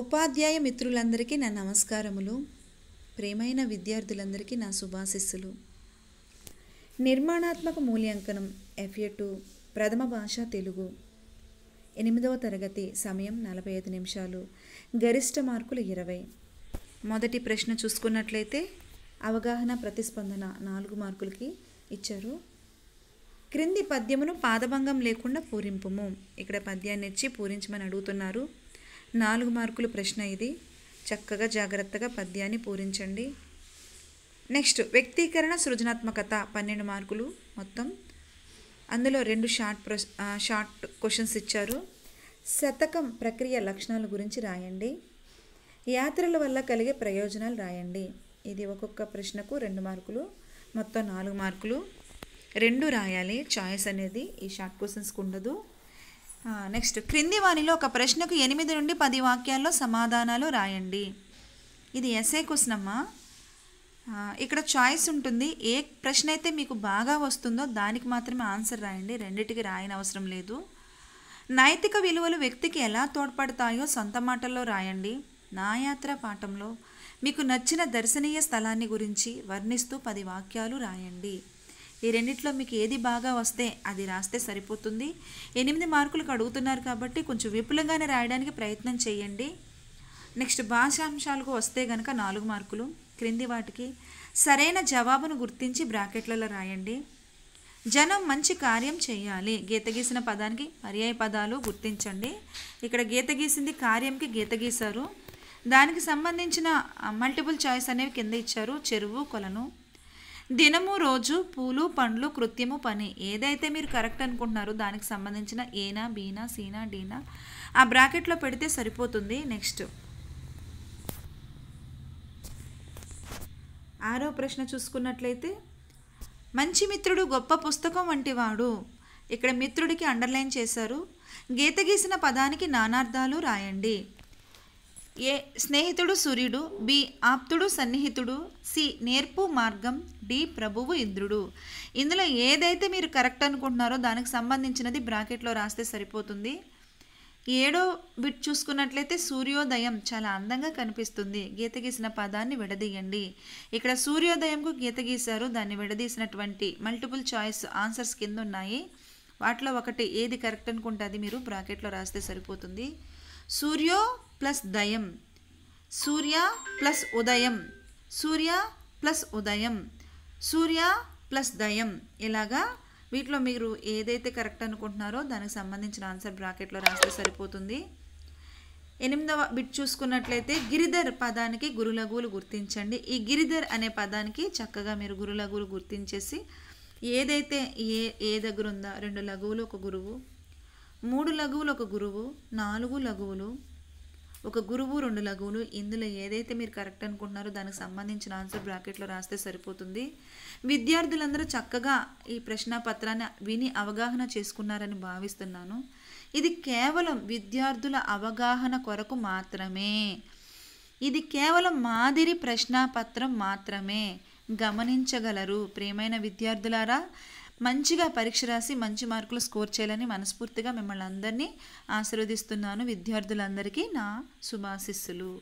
ఉపాధ్యాయ మిత్రులందరికీ నా నమస్కారములు ప్రేమైన విద్యార్థులందరికీ నా శుభాశిస్సులు నిర్మాణాత్మక మూల్యాంకనం ఎఫ్ఏ టూ ప్రథమ భాష తెలుగు ఎనిమిదవ తరగతి సమయం నలభై ఐదు నిమిషాలు గరిష్ట మార్కులు ఇరవై మొదటి ప్రశ్న చూసుకున్నట్లయితే అవగాహన ప్రతిస్పందన నాలుగు మార్కులకి ఇచ్చారు క్రింది పద్యమును పాదభంగం లేకుండా పూరింపుము ఇక్కడ పద్యాన్ని ఇచ్చి పూరించమని అడుగుతున్నారు నాలుగు మార్కులు ప్రశ్న ఇది చక్కగా జాగ్రత్తగా పద్యాన్ని పూరించండి నెక్స్ట్ వ్యక్తీకరణ సృజనాత్మకత పన్నెండు మార్కులు మొత్తం అందులో రెండు షార్ట్ షార్ట్ క్వశ్చన్స్ ఇచ్చారు శతకం ప్రక్రియ లక్షణాల గురించి రాయండి యాత్రల వల్ల కలిగే ప్రయోజనాలు రాయండి ఇది ఒక్కొక్క ప్రశ్నకు రెండు మార్కులు మొత్తం నాలుగు మార్కులు రెండు రాయాలి చాయిస్ అనేది ఈ షార్ట్ క్వశ్చన్స్కి ఉండదు నెక్స్ట్ క్రింది వాణిలో ఒక ప్రశ్నకు ఎనిమిది నుండి పది వాక్యాల్లో సమాధానాలు రాయండి ఇది ఎస్ఏ క్వశ్చన్ అమ్మా ఇక్కడ చాయిస్ ఉంటుంది ఏ ప్రశ్న అయితే మీకు బాగా వస్తుందో దానికి మాత్రమే ఆన్సర్ రాయండి రెండింటికి రాయని అవసరం లేదు నైతిక విలువలు వ్యక్తికి ఎలా తోడ్పడతాయో సొంత మాటల్లో రాయండి నా యాత్ర పాఠంలో మీకు నచ్చిన దర్శనీయ స్థలాన్ని గురించి వర్ణిస్తూ పది వాక్యాలు రాయండి ఈ రెండిట్లో మీకు ఏది బాగా వస్తే అది రాస్తే సరిపోతుంది ఎనిమిది మార్కులకు అడుగుతున్నారు కాబట్టి కొంచెం విపులంగానే రాయడానికి ప్రయత్నం చేయండి నెక్స్ట్ భాషాంశాలకు వస్తే కనుక నాలుగు మార్కులు క్రింది వాటికి సరైన జవాబును గుర్తించి బ్రాకెట్లలో రాయండి జనం మంచి కార్యం చేయాలి గీత గీసిన పదానికి పర్యాయ పదాలు గుర్తించండి ఇక్కడ గీత గీసింది కార్యంకి గీత గీశారు దానికి సంబంధించిన మల్టిపుల్ చాయిస్ అనేవి కింద ఇచ్చారు చెరువు కొలను దినము రోజు పూలు పండ్లు కృత్యము పని ఏదైతే మీరు కరెక్ట్ అనుకుంటున్నారో దానికి సంబంధించిన ఏనా బీనా సీనా డీనా ఆ బ్రాకెట్లో పెడితే సరిపోతుంది నెక్స్ట్ ఆరో ప్రశ్న చూసుకున్నట్లయితే మంచి మిత్రుడు గొప్ప పుస్తకం వంటివాడు ఇక్కడ మిత్రుడికి అండర్లైన్ చేశారు గీత గీసిన పదానికి నానార్థాలు రాయండి ఏ స్నేహితుడు సూర్యుడు బి ఆప్తుడు సన్నిహితుడు సి నేర్పు మార్గం డి ప్రభువు ఇంద్రుడు ఇందులో ఏదైతే మీరు కరెక్ట్ అనుకుంటున్నారో దానికి సంబంధించినది బ్రాకెట్లో రాస్తే సరిపోతుంది ఏడో బిట్ చూసుకున్నట్లయితే సూర్యోదయం చాలా అందంగా కనిపిస్తుంది గీత గీసిన పదాన్ని విడదీయండి ఇక్కడ సూర్యోదయంకు గీత గీశారు దాన్ని విడదీసినటువంటి మల్టిపుల్ చాయిస్ ఆన్సర్స్ కింద ఉన్నాయి వాటిలో ఒకటి ఏది కరెక్ట్ అనుకుంటే అది మీరు బ్రాకెట్లో రాస్తే సరిపోతుంది సూర్యో ప్లస్ దయం సూర్య ప్లస్ ఉదయం సూర్య ప్లస్ ఉదయం సూర్య ప్లస్ దయం ఇలాగా వీటిలో మీరు ఏదైతే కరెక్ట్ అనుకుంటున్నారో దానికి సంబంధించిన ఆన్సర్ బ్రాకెట్లో రాస్తే సరిపోతుంది ఎనిమిదవ బిట్ చూసుకున్నట్లయితే గిరిధర్ పదానికి గురులగులు గుర్తించండి ఈ గిరిధర్ అనే పదానికి చక్కగా మీరు గురులఘువులు గుర్తించేసి ఏదైతే ఏ ఏ దగ్గర రెండు లఘువులు ఒక గురువు మూడు లఘువులు ఒక గురువు నాలుగు లఘువులు ఒక గురువు రెండు లఘువులు ఇందులో ఏదైతే మీరు కరెక్ట్ అనుకుంటున్నారో దానికి సంబంధించిన ఆన్సర్ బ్రాకెట్లో రాస్తే సరిపోతుంది విద్యార్థులందరూ చక్కగా ఈ ప్రశ్న పత్రాన్ని విని అవగాహన చేసుకున్నారని భావిస్తున్నాను ఇది కేవలం విద్యార్థుల అవగాహన కొరకు మాత్రమే ఇది కేవలం మాదిరి ప్రశ్నాపత్రం మాత్రమే గమనించగలరు ప్రేమైన విద్యార్థులారా మంచిగా పరీక్ష రాసి మంచి మార్కులు స్కోర్ చేయాలని మనస్ఫూర్తిగా మిమ్మల్ని అందరినీ ఆశీర్వదిస్తున్నాను విద్యార్థులందరికీ నా శుభాశిస్సులు